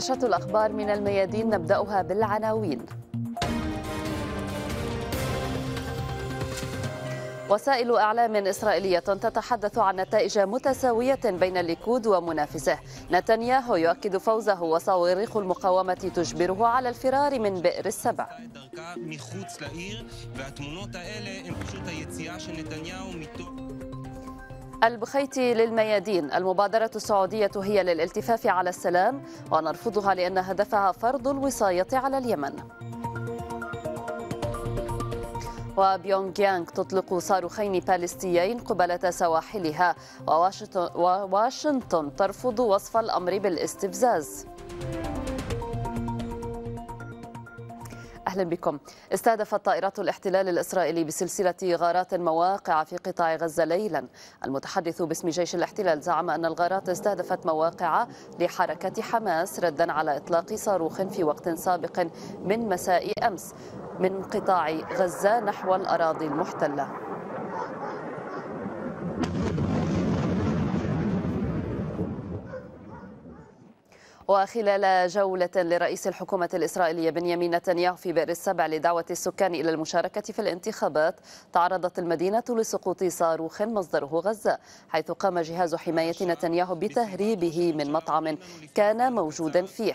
نشرة الأخبار من الميادين نبدأها بالعناوين وسائل إعلام إسرائيلية تتحدث عن نتائج متساوية بين الليكود ومنافسه نتنياهو يؤكد فوزه وصواريخ المقاومة تجبره على الفرار من بئر السبع البخيتي للميادين المبادرة السعودية هي للالتفاف على السلام ونرفضها لأن هدفها فرض الوصاية على اليمن وبيونغ يانغ تطلق صاروخين باليستيين قبالة سواحلها وواشنطن ترفض وصف الأمر بالاستفزاز أهلا بكم استهدفت طائرات الاحتلال الإسرائيلي بسلسلة غارات مواقع في قطاع غزة ليلا المتحدث باسم جيش الاحتلال زعم أن الغارات استهدفت مواقع لحركة حماس ردا على إطلاق صاروخ في وقت سابق من مساء أمس من قطاع غزة نحو الأراضي المحتلة وخلال جولة لرئيس الحكومة الإسرائيلية بنيامين نتنياهو في بئر السبع لدعوة السكان إلى المشاركة في الانتخابات تعرضت المدينة لسقوط صاروخ مصدره غزة حيث قام جهاز حماية نتنياهو بتهريبه من مطعم كان موجودا فيه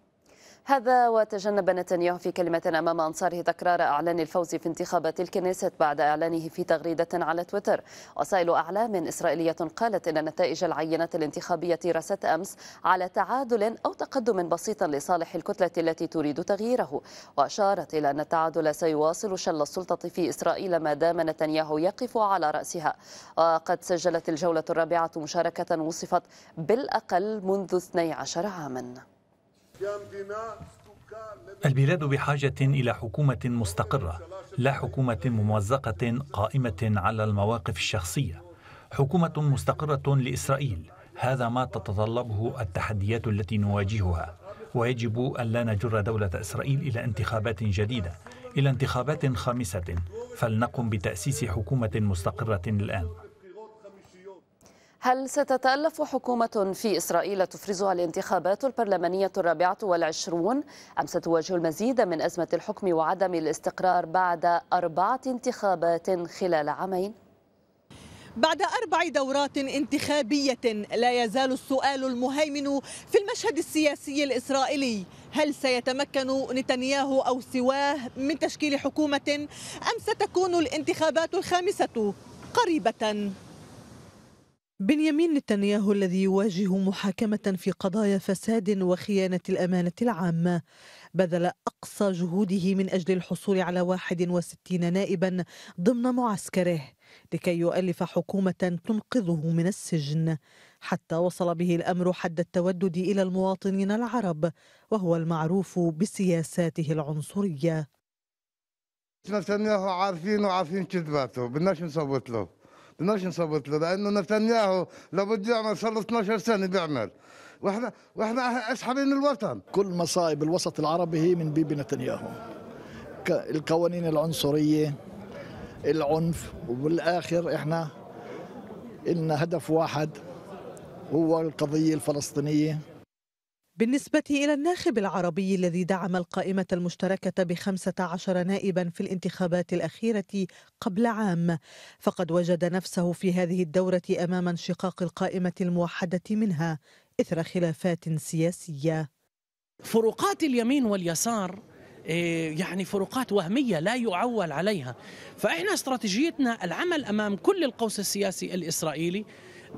هذا وتجنب نتنياهو في كلمة أمام أنصاره تكرار أعلان الفوز في انتخابات الكنيست بعد إعلانه في تغريدة على تويتر وسائل أعلام إسرائيلية قالت إن نتائج العينات الانتخابية رست أمس على تعادل أو تقدم بسيط لصالح الكتلة التي تريد تغييره وأشارت إلى أن التعادل سيواصل شل السلطة في إسرائيل ما دام نتنياهو يقف على رأسها وقد سجلت الجولة الرابعة مشاركة وصفت بالأقل منذ 12 عاما البلاد بحاجة إلى حكومة مستقرة، لا حكومة ممزقة قائمة على المواقف الشخصية. حكومة مستقرة لإسرائيل، هذا ما تتطلبه التحديات التي نواجهها، ويجب أن لا نجر دولة إسرائيل إلى انتخابات جديدة، إلى انتخابات خامسة، فلنقم بتأسيس حكومة مستقرة الآن. هل ستتألف حكومة في إسرائيل تفرزها الانتخابات البرلمانية الرابعة والعشرون أم ستواجه المزيد من أزمة الحكم وعدم الاستقرار بعد أربعة انتخابات خلال عامين؟ بعد أربع دورات انتخابية لا يزال السؤال المهيمن في المشهد السياسي الإسرائيلي هل سيتمكن نتنياهو أو سواه من تشكيل حكومة أم ستكون الانتخابات الخامسة قريبة بنيامين نتنياهو الذي يواجه محاكمة في قضايا فساد وخيانة الأمانة العامة بذل أقصى جهوده من أجل الحصول على 61 نائبا ضمن معسكره لكي يؤلف حكومة تنقذه من السجن حتى وصل به الأمر حد التودد إلى المواطنين العرب وهو المعروف بسياساته العنصرية نتنياهو عارفين وعارفين كذباته بدناش نصوت له 12 نصوت له لانه نتنياهو لابد يعمل صار له 12 سنه بيعمل واحنا واحنا اسحبين الوطن كل مصائب الوسط العربي هي من بيبي نتنياهو القوانين العنصريه العنف وبالاخر احنا إلنا هدف واحد هو القضيه الفلسطينيه بالنسبة إلى الناخب العربي الذي دعم القائمة المشتركة بخمسة عشر نائبا في الانتخابات الأخيرة قبل عام فقد وجد نفسه في هذه الدورة أمام انشقاق القائمة الموحدة منها إثر خلافات سياسية فروقات اليمين واليسار إيه، يعني فروقات وهمية لا يعول عليها فإحنا استراتيجيتنا العمل أمام كل القوس السياسي الإسرائيلي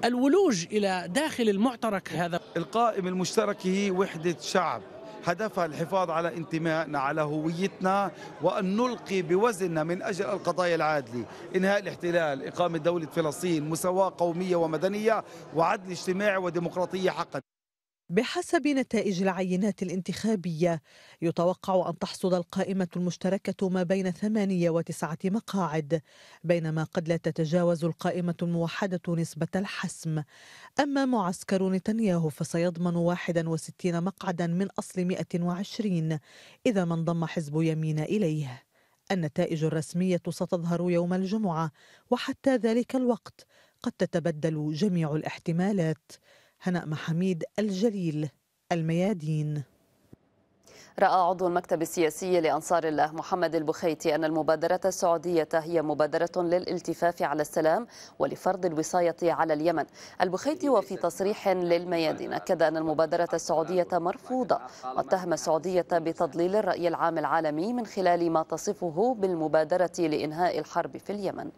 الولوج إلى داخل المعترك هذا القائمة المشتركة هي وحدة شعب هدفها الحفاظ على انتمائنا على هويتنا وأن نلقي بوزننا من أجل القضايا العادلة إنهاء الاحتلال إقامة دولة فلسطين مساواة قومية ومدنية وعدل اجتماعي وديمقراطية حقا بحسب نتائج العينات الانتخابية يتوقع أن تحصد القائمة المشتركة ما بين ثمانية وتسعة مقاعد بينما قد لا تتجاوز القائمة الموحدة نسبة الحسم أما معسكر نتنياهو فسيضمن 61 مقعدا من أصل 120 إذا ما انضم حزب يمين إليه النتائج الرسمية ستظهر يوم الجمعة وحتى ذلك الوقت قد تتبدل جميع الاحتمالات هناء محميد الجليل الميادين رأى عضو المكتب السياسي لأنصار الله محمد البخيتي أن المبادرة السعودية هي مبادرة للالتفاف على السلام ولفرض الوصاية على اليمن البخيتي وفي تصريح للميادين أكد أن المبادرة السعودية مرفوضة واتهم السعودية بتضليل الرأي العام العالمي من خلال ما تصفه بالمبادرة لإنهاء الحرب في اليمن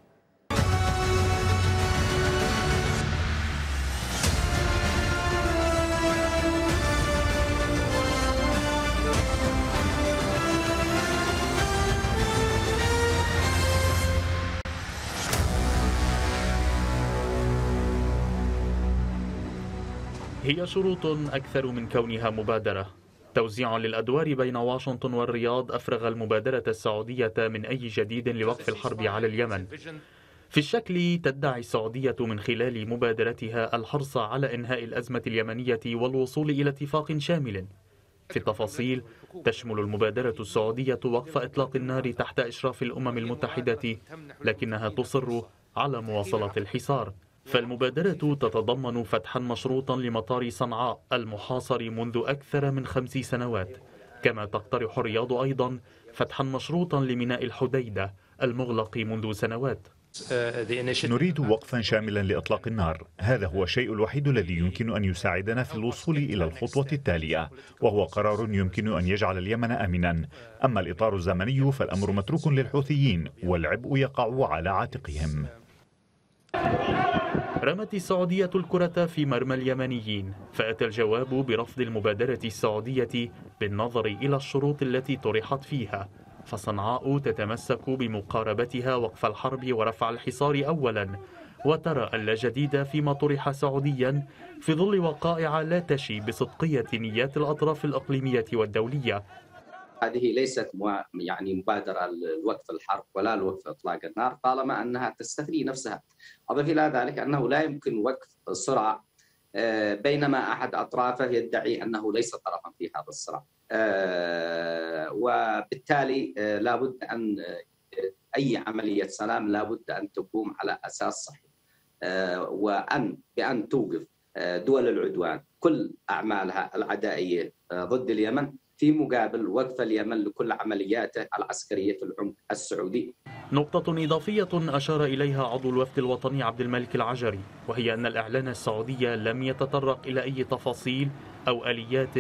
هي شروط أكثر من كونها مبادرة توزيع للأدوار بين واشنطن والرياض أفرغ المبادرة السعودية من أي جديد لوقف الحرب على اليمن في الشكل تدعي السعودية من خلال مبادرتها الحرص على إنهاء الأزمة اليمنية والوصول إلى اتفاق شامل في التفاصيل تشمل المبادرة السعودية وقف إطلاق النار تحت إشراف الأمم المتحدة لكنها تصر على مواصلة الحصار فالمبادرة تتضمن فتحا مشروطا لمطار صنعاء المحاصر منذ أكثر من خمس سنوات كما تقترح الرياض أيضا فتحا مشروطا لميناء الحديدة المغلق منذ سنوات نريد وقفا شاملا لإطلاق النار هذا هو الشيء الوحيد الذي يمكن أن يساعدنا في الوصول إلى الخطوة التالية وهو قرار يمكن أن يجعل اليمن أمنا أما الإطار الزمني فالأمر متروك للحوثيين والعبء يقع على عاتقهم أحرمت السعودية الكرة في مرمى اليمنيين فأتى الجواب برفض المبادرة السعودية بالنظر إلى الشروط التي طرحت فيها فصنعاء تتمسك بمقاربتها وقف الحرب ورفع الحصار أولا وترى جديد فيما طرح سعوديا في ظل وقائع لا تشي بصدقية نيات الأطراف الإقليمية والدولية هذه ليست يعني مبادره لوقف الحرب ولا لوقف اطلاق النار طالما انها تستثني نفسها. اضف الى ذلك انه لا يمكن وقف صراع آه، بينما احد اطرافه يدعي انه ليس طرفا في هذا الصراع. آه، وبالتالي آه، لابد ان اي عمليه سلام لابد ان تقوم على اساس صحيح. وان بان توقف دول العدوان كل اعمالها العدائيه ضد اليمن في مقابل وقف اليمن لكل عملياته العسكرية في العمق السعودي نقطة إضافية أشار إليها عضو الوفد الوطني عبد الملك العجري وهي أن الإعلان السعودي لم يتطرق إلى أي تفاصيل أو آليات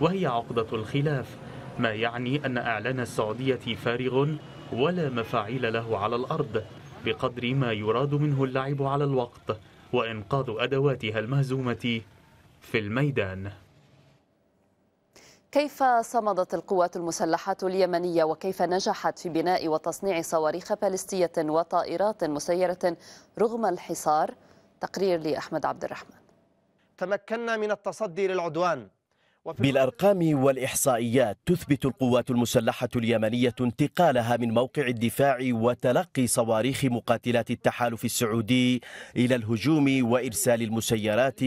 وهي عقدة الخلاف ما يعني أن إعلان السعودية فارغ ولا مفاعيل له على الأرض بقدر ما يراد منه اللعب على الوقت وإنقاذ أدواتها المهزومة في الميدان كيف صمدت القوات المسلحة اليمنية وكيف نجحت في بناء وتصنيع صواريخ بالستية وطائرات مسيرة رغم الحصار؟ تقرير لأحمد عبد الرحمن تمكنا من التصدي للعدوان بالأرقام والإحصائيات تثبت القوات المسلحة اليمنية انتقالها من موقع الدفاع وتلقي صواريخ مقاتلات التحالف السعودي إلى الهجوم وإرسال المسيرات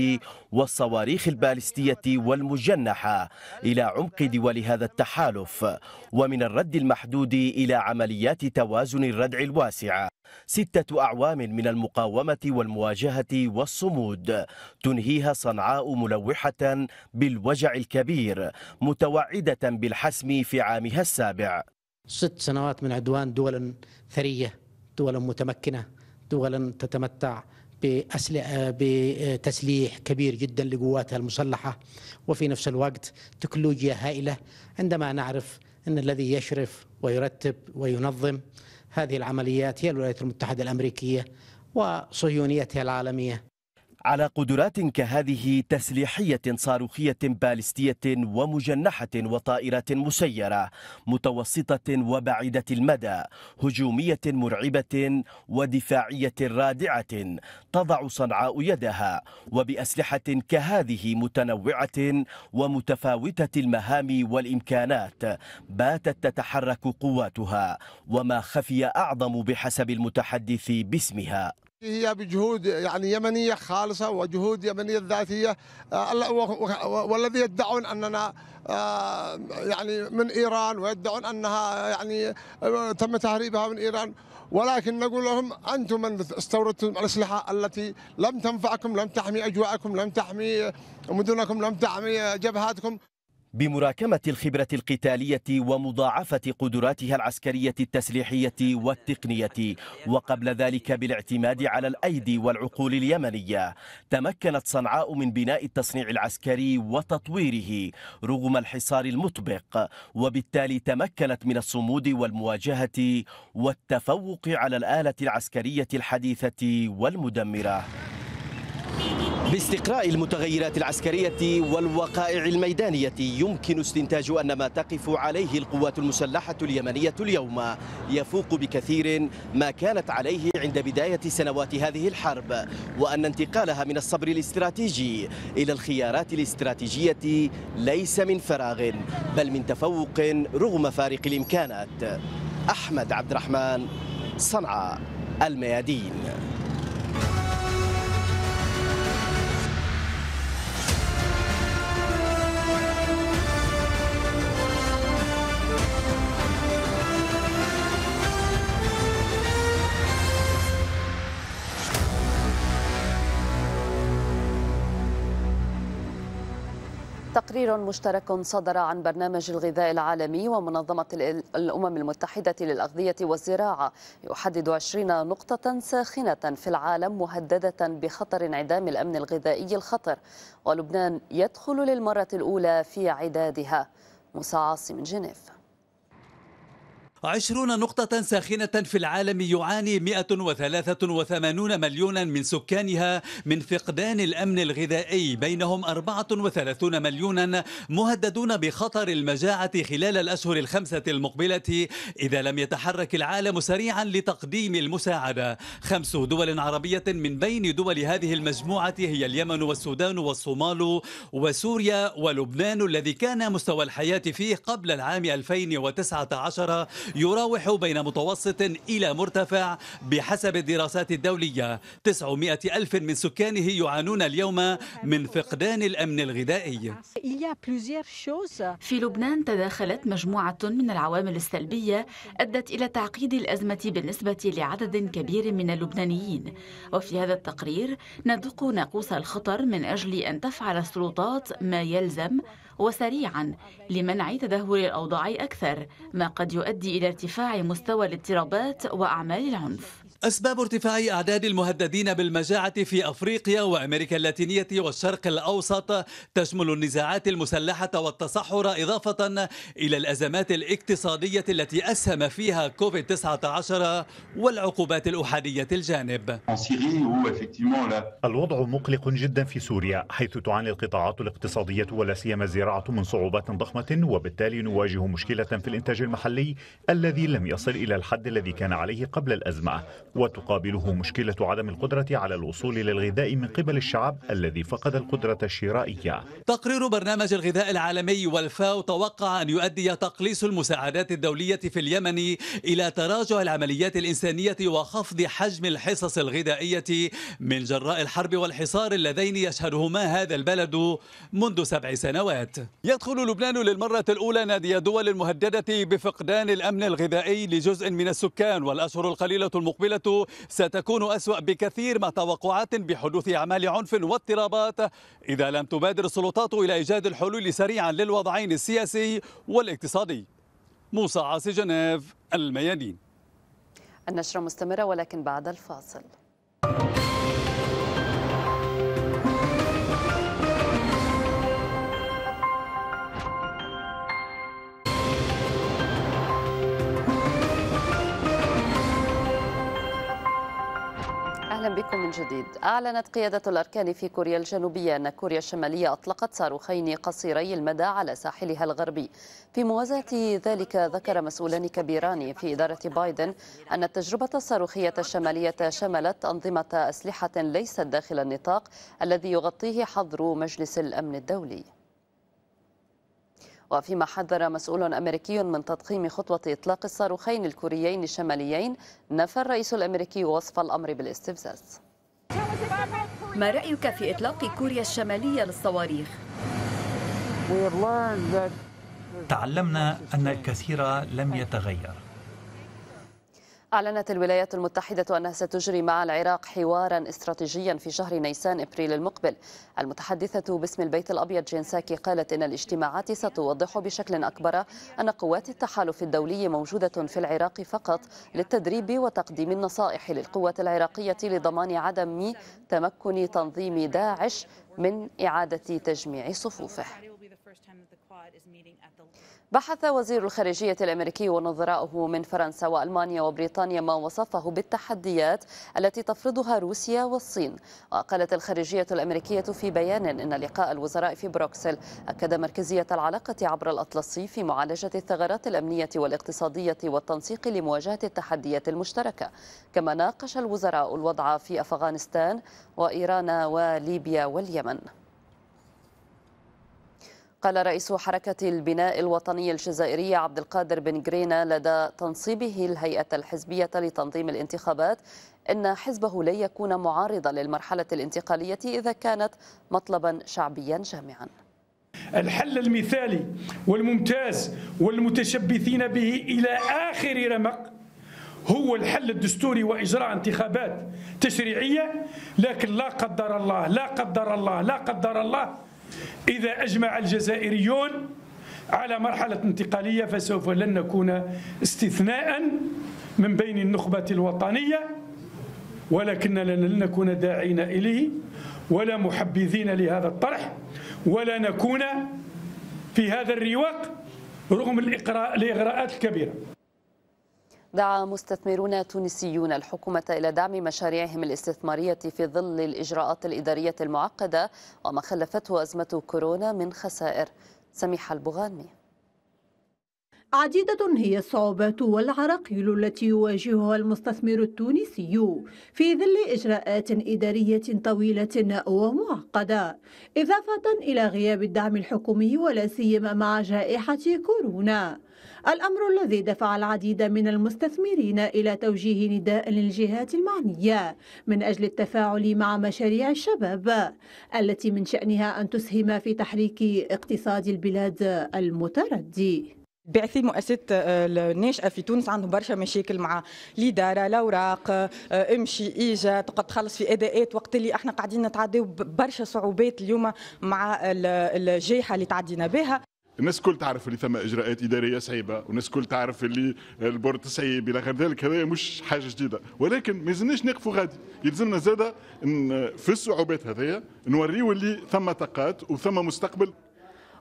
والصواريخ البالستية والمجنحة إلى عمق دول هذا التحالف ومن الرد المحدود إلى عمليات توازن الردع الواسعة ستة أعوام من المقاومة والمواجهة والصمود تنهيها صنعاء ملوحة بالوجع الكبير متوعدة بالحسم في عامها السابع ست سنوات من عدوان دول ثرية دول متمكنة دول تتمتع بأسلحة بتسليح كبير جدا لقواتها المسلحة وفي نفس الوقت تكنولوجيا هائلة عندما نعرف أن الذي يشرف ويرتب وينظم هذه العمليات هي الولايات المتحدة الأمريكية وصهيونيتها العالمية على قدرات كهذه تسليحية صاروخية بالستية ومجنحة وطائرات مسيرة متوسطة وبعيدة المدى هجومية مرعبة ودفاعية رادعة تضع صنعاء يدها وبأسلحة كهذه متنوعة ومتفاوتة المهام والإمكانات باتت تتحرك قواتها وما خفي أعظم بحسب المتحدث باسمها هي بجهود يعني يمنيه خالصه وجهود يمنيه ذاتيه آه، والذي يدعون اننا آه، يعني من ايران ويدعون انها يعني آه، تم تهريبها من ايران ولكن نقول لهم انتم من استوردتم الاسلحه التي لم تنفعكم لم تحمي اجواءكم لم تحمي مدنكم لم تحمي جبهاتكم بمراكمة الخبرة القتالية ومضاعفة قدراتها العسكرية التسليحية والتقنية وقبل ذلك بالاعتماد على الأيدي والعقول اليمنية تمكنت صنعاء من بناء التصنيع العسكري وتطويره رغم الحصار المطبق وبالتالي تمكنت من الصمود والمواجهة والتفوق على الآلة العسكرية الحديثة والمدمرة باستقراء المتغيرات العسكرية والوقائع الميدانية يمكن استنتاج أن ما تقف عليه القوات المسلحة اليمنية اليوم يفوق بكثير ما كانت عليه عند بداية سنوات هذه الحرب وأن انتقالها من الصبر الاستراتيجي إلى الخيارات الاستراتيجية ليس من فراغ بل من تفوق رغم فارق الإمكانات أحمد عبد الرحمن صنعاء الميادين تقرير مشترك صدر عن برنامج الغذاء العالمي ومنظمة الأمم المتحدة للأغذية والزراعة يحدد 20 نقطة ساخنة في العالم مهددة بخطر انعدام الأمن الغذائي الخطر ولبنان يدخل للمرة الأولى في عدادها مساعص من جنيف عشرون نقطة ساخنة في العالم يعاني 183 مليونا من سكانها من فقدان الأمن الغذائي بينهم 34 مليونا مهددون بخطر المجاعة خلال الأشهر الخمسة المقبلة إذا لم يتحرك العالم سريعا لتقديم المساعدة خمس دول عربية من بين دول هذه المجموعة هي اليمن والسودان والصومال وسوريا ولبنان الذي كان مستوى الحياة فيه قبل العام 2019 يراوح بين متوسط إلى مرتفع بحسب الدراسات الدولية 900 ألف من سكانه يعانون اليوم من فقدان الأمن الغذائي في لبنان تداخلت مجموعة من العوامل السلبية أدت إلى تعقيد الأزمة بالنسبة لعدد كبير من اللبنانيين وفي هذا التقرير ندق ناقوس الخطر من أجل أن تفعل السلطات ما يلزم وسريعا لمنع تدهور الأوضاع أكثر ما قد يؤدي إلى ارتفاع مستوى الاضطرابات وأعمال العنف أسباب ارتفاع أعداد المهددين بالمجاعة في أفريقيا وأمريكا اللاتينية والشرق الأوسط تشمل النزاعات المسلحة والتصحر إضافة إلى الأزمات الاقتصادية التي أسهم فيها كوفيد 19 والعقوبات الأحادية الجانب الوضع مقلق جدا في سوريا حيث تعاني القطاعات الاقتصادية ولا سيما الزراعة من صعوبات ضخمة وبالتالي نواجه مشكلة في الإنتاج المحلي الذي لم يصل إلى الحد الذي كان عليه قبل الأزمة وتقابله مشكلة عدم القدرة على الوصول للغذاء من قبل الشعب الذي فقد القدرة الشرائية تقرير برنامج الغذاء العالمي والفاو توقع أن يؤدي تقليص المساعدات الدولية في اليمن إلى تراجع العمليات الإنسانية وخفض حجم الحصص الغذائية من جراء الحرب والحصار اللذين يشهدهما هذا البلد منذ سبع سنوات يدخل لبنان للمرة الأولى نادي دول المهددة بفقدان الأمن الغذائي لجزء من السكان والأشهر القليلة المقبلة الحالة ستكون أسوأ بكثير مع توقعات بحدوث أعمال عنف واضطرابات إذا لم تبادر السلطات إلى إيجاد الحلول سريعا للوضعين السياسي والاقتصادي موسى عاصي جنيف الميادين النشرة مستمرة ولكن بعد الفاصل أهلا بكم من جديد أعلنت قيادة الأركان في كوريا الجنوبية أن كوريا الشمالية أطلقت صاروخين قصيري المدى على ساحلها الغربي في موازاة ذلك ذكر مسؤولان كبيران في إدارة بايدن أن التجربة الصاروخية الشمالية شملت أنظمة أسلحة ليست داخل النطاق الذي يغطيه حظر مجلس الأمن الدولي وفيما حذر مسؤول أمريكي من تضخيم خطوة إطلاق الصاروخين الكوريين الشماليين نفى الرئيس الأمريكي وصف الأمر بالاستفزاز ما رأيك في إطلاق كوريا الشمالية للصواريخ؟ تعلمنا أن الكثير لم يتغير أعلنت الولايات المتحدة أنها ستجري مع العراق حوارا استراتيجيا في شهر نيسان إبريل المقبل المتحدثة باسم البيت الأبيض جين ساكي قالت إن الاجتماعات ستوضح بشكل أكبر أن قوات التحالف الدولي موجودة في العراق فقط للتدريب وتقديم النصائح للقوات العراقية لضمان عدم تمكن تنظيم داعش من إعادة تجميع صفوفه بحث وزير الخارجية الأمريكي ونظراؤه من فرنسا وألمانيا وبريطانيا ما وصفه بالتحديات التي تفرضها روسيا والصين وقالت الخارجية الأمريكية في بيان إن لقاء الوزراء في بروكسل أكد مركزية العلاقة عبر الأطلسي في معالجة الثغرات الأمنية والاقتصادية والتنسيق لمواجهة التحديات المشتركة كما ناقش الوزراء الوضع في أفغانستان وإيران وليبيا واليمن قال رئيس حركة البناء الوطني الجزائري عبد القادر بن جرينا لدى تنصيبه الهيئة الحزبية لتنظيم الانتخابات أن حزبه لن يكون معارضا للمرحلة الانتقالية إذا كانت مطلبا شعبيا جامعا الحل المثالي والممتاز والمتشبثين به إلى آخر رمق هو الحل الدستوري واجراء انتخابات تشريعيه لكن لا قدر الله لا قدر الله لا قدر الله إذا أجمع الجزائريون على مرحلة انتقالية فسوف لن نكون استثناء من بين النخبة الوطنية ولكننا لن نكون داعين إليه ولا محبذين لهذا الطرح ولا نكون في هذا الرواق رغم الإغراءات الكبيرة دعا مستثمرون تونسيون الحكومة إلى دعم مشاريعهم الاستثمارية في ظل الإجراءات الإدارية المعقدة وما خلفته أزمة كورونا من خسائر سميحة البغاني عديدة هي الصعوبات والعراقيل التي يواجهها المستثمر التونسي في ظل إجراءات إدارية طويلة ومعقدة إضافة إلى غياب الدعم الحكومي ولا سيما مع جائحة كورونا الأمر الذي دفع العديد من المستثمرين إلى توجيه نداء للجهات المعنية من أجل التفاعل مع مشاريع الشباب التي من شأنها أن تسهم في تحريك اقتصاد البلاد المتردي بعثي مؤسسة الناشئة آه، في تونس عندهم برشا مشاكل مع الإدارة الأوراق آه، امشي إيجا تقعد تخلص في أداءات وقت اللي احنا قاعدين نتعداو برشا صعوبات اليوم مع الجائحة اللي تعدينا بها الناس الكل تعرف اللي ثم اجراءات اداريه صعيبه والناس الكل تعرف اللي البورد صعيب الى غير ذلك هذا مش حاجه جديده ولكن ما يلزمناش نقفوا غادي يلزمنا زاده في الصعوبات هذه نوريو اللي ثم طاقات وثم مستقبل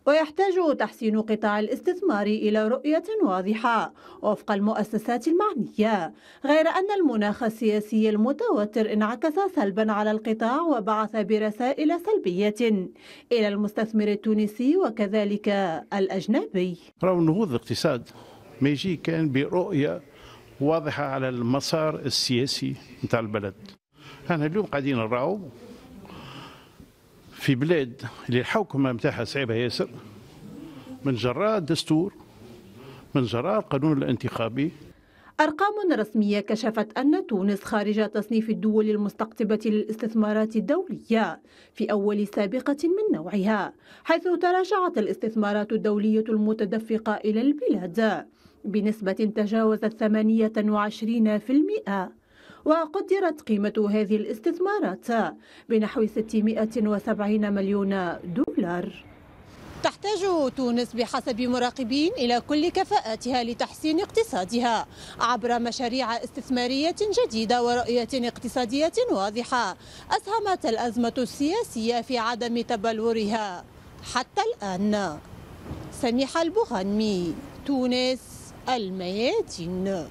ويحتاج تحسين قطاع الاستثمار إلى رؤية واضحة وفق المؤسسات المعنية غير أن المناخ السياسي المتوتر انعكس سلبا على القطاع وبعث برسائل سلبية إلى المستثمر التونسي وكذلك الأجنبي رغم نهوض الاقتصاد ما يجي كان برؤية واضحة على المسار السياسي نتاع البلد احنا اليوم قاعدين نراو في بلاد اللي الحوكمه نتاعها صعيبه ياسر من جراء الدستور من جراء القانون الانتخابي أرقام رسمية كشفت أن تونس خارج تصنيف الدول المستقطبة للاستثمارات الدولية في أول سابقة من نوعها حيث تراجعت الاستثمارات الدولية المتدفقة إلى البلاد بنسبة تجاوزت 28% وقدرت قيمة هذه الاستثمارات بنحو 670 مليون دولار تحتاج تونس بحسب مراقبين إلى كل كفاءاتها لتحسين اقتصادها عبر مشاريع استثمارية جديدة ورؤية اقتصادية واضحة أسهمت الأزمة السياسية في عدم تبلورها حتى الآن سميحة البغنمي تونس الميادين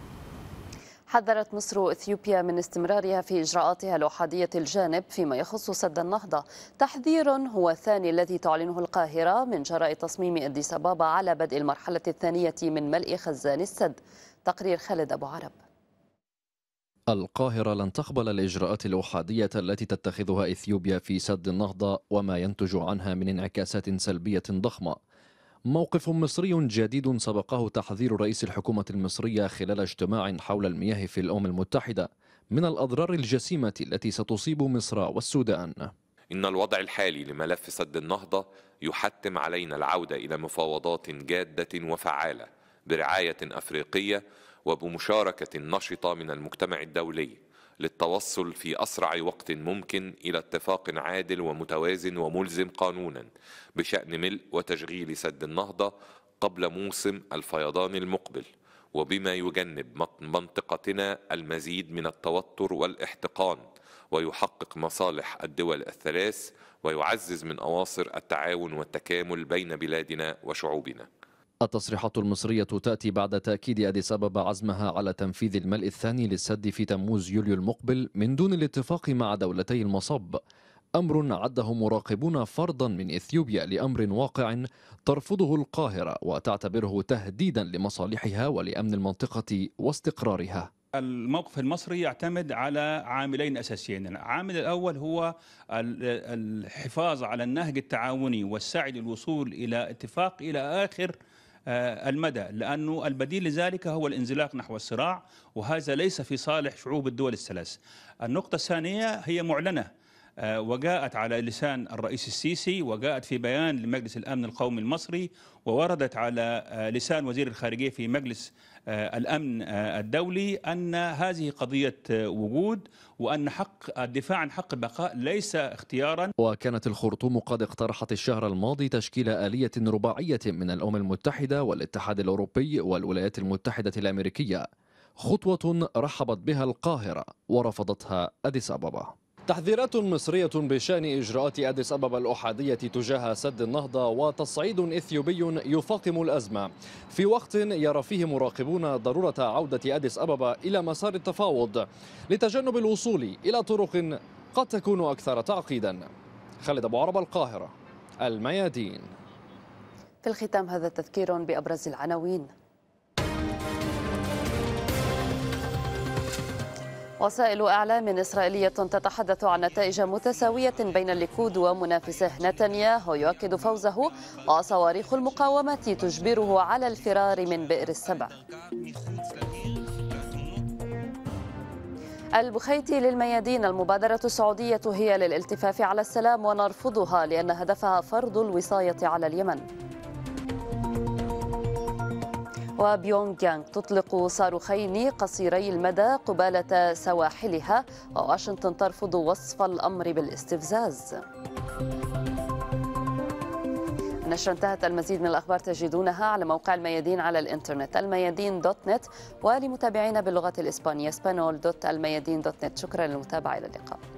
حذرت مصر واثيوبيا من استمرارها في اجراءاتها الاحاديه الجانب فيما يخص سد النهضه، تحذير هو الثاني الذي تعلنه القاهره من جراء تصميم اديس ابابا على بدء المرحله الثانيه من ملء خزان السد. تقرير خالد ابو عرب. القاهرة لن تقبل الإجراءات الأحادية التي تتخذها إثيوبيا في سد النهضة وما ينتج عنها من انعكاسات سلبية ضخمة موقف مصري جديد سبقه تحذير رئيس الحكومة المصرية خلال اجتماع حول المياه في الأمم المتحدة من الأضرار الجسيمة التي ستصيب مصر والسودان إن الوضع الحالي لملف سد النهضة يحتم علينا العودة إلى مفاوضات جادة وفعالة برعاية أفريقية وبمشاركة نشطة من المجتمع الدولي للتوصل في أسرع وقت ممكن إلى اتفاق عادل ومتوازن وملزم قانونا بشأن ملء وتشغيل سد النهضة قبل موسم الفيضان المقبل وبما يجنب منطقتنا المزيد من التوتر والاحتقان ويحقق مصالح الدول الثلاث ويعزز من أواصر التعاون والتكامل بين بلادنا وشعوبنا التصريحات المصرية تأتي بعد تأكيد أديس أبابا عزمها على تنفيذ الملء الثاني للسد في تموز يوليو المقبل من دون الاتفاق مع دولتي المصب أمر عده مراقبون فرضا من إثيوبيا لأمر واقع ترفضه القاهرة وتعتبره تهديدا لمصالحها ولأمن المنطقة واستقرارها الموقف المصري يعتمد على عاملين اساسيين، العامل الاول هو الحفاظ على النهج التعاوني والسعي للوصول الى اتفاق الى اخر آه، المدى لأن البديل لذلك هو الانزلاق نحو الصراع وهذا ليس في صالح شعوب الدول الثلاث النقطة الثانية هي معلنة آه، وجاءت على لسان الرئيس السيسي وجاءت في بيان لمجلس الأمن القومي المصري ووردت على آه، لسان وزير الخارجية في مجلس آه، الأمن الدولي أن هذه قضية وجود وأن حق الدفاع عن حق البقاء ليس اختيارا وكانت الخرطوم قد اقترحت الشهر الماضي تشكيل آلية رباعية من الأمم المتحدة والاتحاد الأوروبي والولايات المتحدة الأمريكية خطوة رحبت بها القاهرة ورفضتها أديس أبابا تحذيرات مصرية بشأن إجراءات أديس أبابا الأحادية تجاه سد النهضة وتصعيد إثيوبي يفاقم الأزمة في وقت يرى فيه مراقبون ضرورة عودة أديس أبابا إلى مسار التفاوض لتجنب الوصول إلى طرق قد تكون أكثر تعقيدا خالد أبو عرب القاهرة الميادين في الختام هذا تذكير بأبرز العناوين وسائل إعلام إسرائيلية تتحدث عن نتائج متساوية بين الليكود ومنافسه نتنياهو يؤكد فوزه وصواريخ المقاومة تجبره على الفرار من بئر السبع البخيتي للميادين المبادرة السعودية هي للالتفاف على السلام ونرفضها لأن هدفها فرض الوصاية على اليمن وبيونغ يانغ تطلق صاروخين قصيري المدى قبالة سواحلها وواشنطن ترفض وصف الأمر بالاستفزاز نشر انتهت المزيد من الأخبار تجدونها على موقع الميادين على الإنترنت الميادين دوت نت ولمتابعينا باللغة الإسبانية سبانول دوت الميادين دوت نت شكرا للمتابعة إلى اللقاء